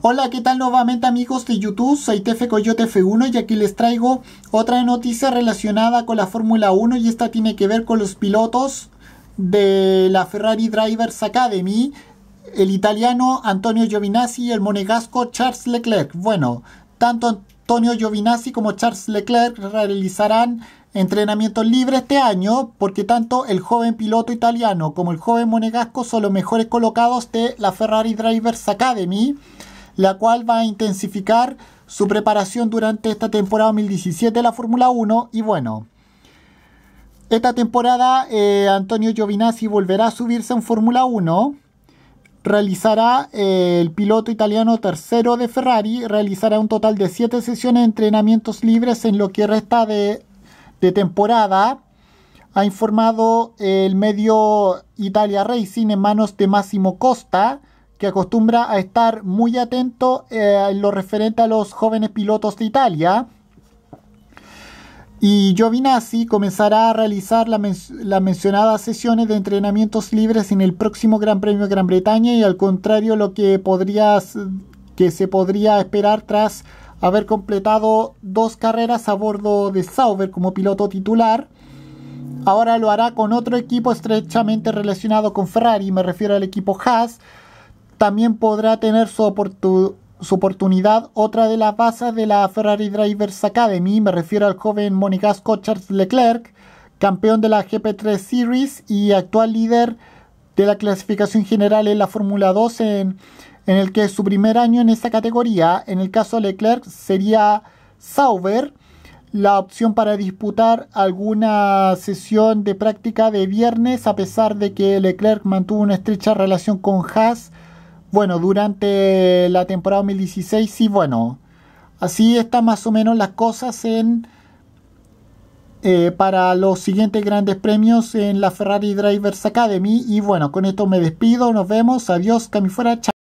Hola, ¿qué tal nuevamente amigos de YouTube? Soy Tefe Coyote F1 y aquí les traigo otra noticia relacionada con la Fórmula 1 y esta tiene que ver con los pilotos de la Ferrari Drivers Academy, el italiano Antonio Giovinazzi y el monegasco Charles Leclerc. Bueno, tanto Antonio Giovinazzi como Charles Leclerc realizarán entrenamientos libres este año porque tanto el joven piloto italiano como el joven monegasco son los mejores colocados de la Ferrari Drivers Academy la cual va a intensificar su preparación durante esta temporada 2017 de la Fórmula 1 y bueno. Esta temporada eh, Antonio Giovinazzi volverá a subirse en Fórmula 1. Realizará eh, el piloto italiano tercero de Ferrari. Realizará un total de 7 sesiones de entrenamientos libres en lo que resta de, de temporada. Ha informado el medio Italia Racing en manos de Massimo Costa que acostumbra a estar muy atento eh, en lo referente a los jóvenes pilotos de Italia. Y Giovinazzi comenzará a realizar las mencionadas sesiones de entrenamientos libres en el próximo Gran Premio de Gran Bretaña y al contrario lo que, que se podría esperar tras haber completado dos carreras a bordo de Sauber como piloto titular. Ahora lo hará con otro equipo estrechamente relacionado con Ferrari, me refiero al equipo Haas, también podrá tener su, oportunidad otra de las bases de la Ferrari Drivers Academy, me refiero al joven monegasco Charles Leclerc, campeón de la GP3 Series y actual líder de la clasificación general en la Fórmula 2 en, el que su primer año en esta categoría. En el caso de Leclerc sería Sauber la opción para disputar alguna sesión de práctica de viernes a pesar de que Leclerc mantuvo una estrecha relación con Haas bueno, durante la temporada 2016, y bueno, así están más o menos las cosas eh, para los siguientes grandes premios en la Ferrari Drivers Academy. Y bueno, con esto me despido, nos vemos, adiós, camifuera, chao.